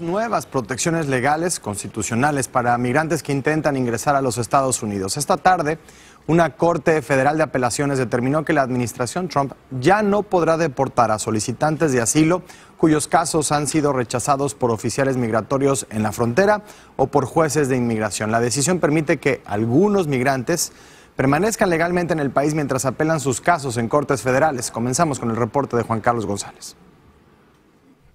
Nuevas protecciones legales constitucionales para migrantes que intentan ingresar a los Estados Unidos. Esta tarde, una Corte Federal de Apelaciones determinó que la administración Trump ya no podrá deportar a solicitantes de asilo cuyos casos han sido rechazados por oficiales migratorios en la frontera o por jueces de inmigración. La decisión permite que algunos migrantes permanezcan legalmente en el país mientras apelan sus casos en cortes federales. Comenzamos con el reporte de Juan Carlos González.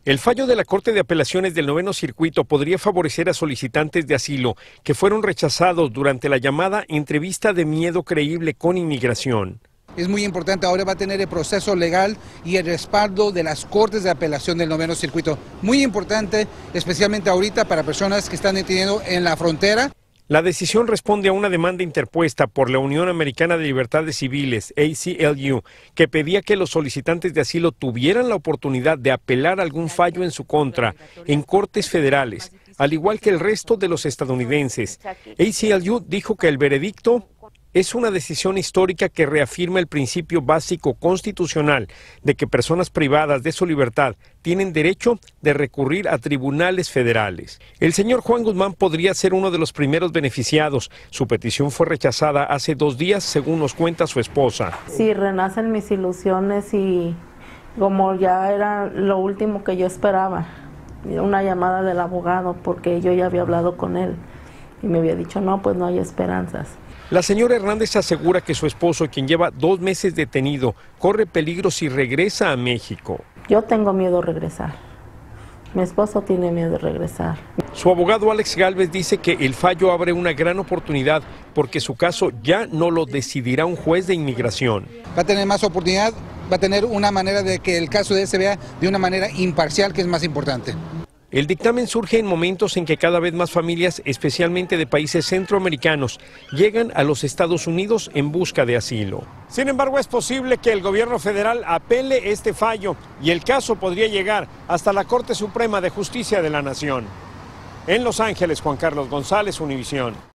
El fallo de la Corte de Apelaciones del Noveno Circuito podría favorecer a solicitantes de asilo que fueron rechazados durante la llamada entrevista de miedo creíble con inmigración. Es muy importante, ahora va a tener el proceso legal y el respaldo de las Cortes de Apelación del Noveno Circuito. Muy importante, especialmente ahorita para personas que están deteniendo en la frontera. La decisión responde a una demanda interpuesta por la Unión Americana de Libertades Civiles, ACLU, que pedía que los solicitantes de asilo tuvieran la oportunidad de apelar algún fallo en su contra en cortes federales, al igual que el resto de los estadounidenses. ACLU dijo que el veredicto es una decisión histórica que reafirma el principio básico constitucional de que personas privadas de su libertad tienen derecho de recurrir a tribunales federales. El señor Juan Guzmán podría ser uno de los primeros beneficiados. Su petición fue rechazada hace dos días, según nos cuenta su esposa. Si renacen mis ilusiones y como ya era lo último que yo esperaba, una llamada del abogado porque yo ya había hablado con él y me había dicho, no, pues no hay esperanzas. La señora Hernández asegura que su esposo, quien lleva dos meses detenido, corre peligro si regresa a México. Yo tengo miedo a regresar. Mi esposo tiene miedo de regresar. Su abogado Alex Galvez dice que el fallo abre una gran oportunidad porque su caso ya no lo decidirá un juez de inmigración. Va a tener más oportunidad, va a tener una manera de que el caso de él se vea de una manera imparcial que es más importante. El dictamen surge en momentos en que cada vez más familias, especialmente de países centroamericanos, llegan a los Estados Unidos en busca de asilo. Sin embargo, es posible que el gobierno federal apele este fallo y el caso podría llegar hasta la Corte Suprema de Justicia de la Nación. En Los Ángeles, Juan Carlos González, Univisión.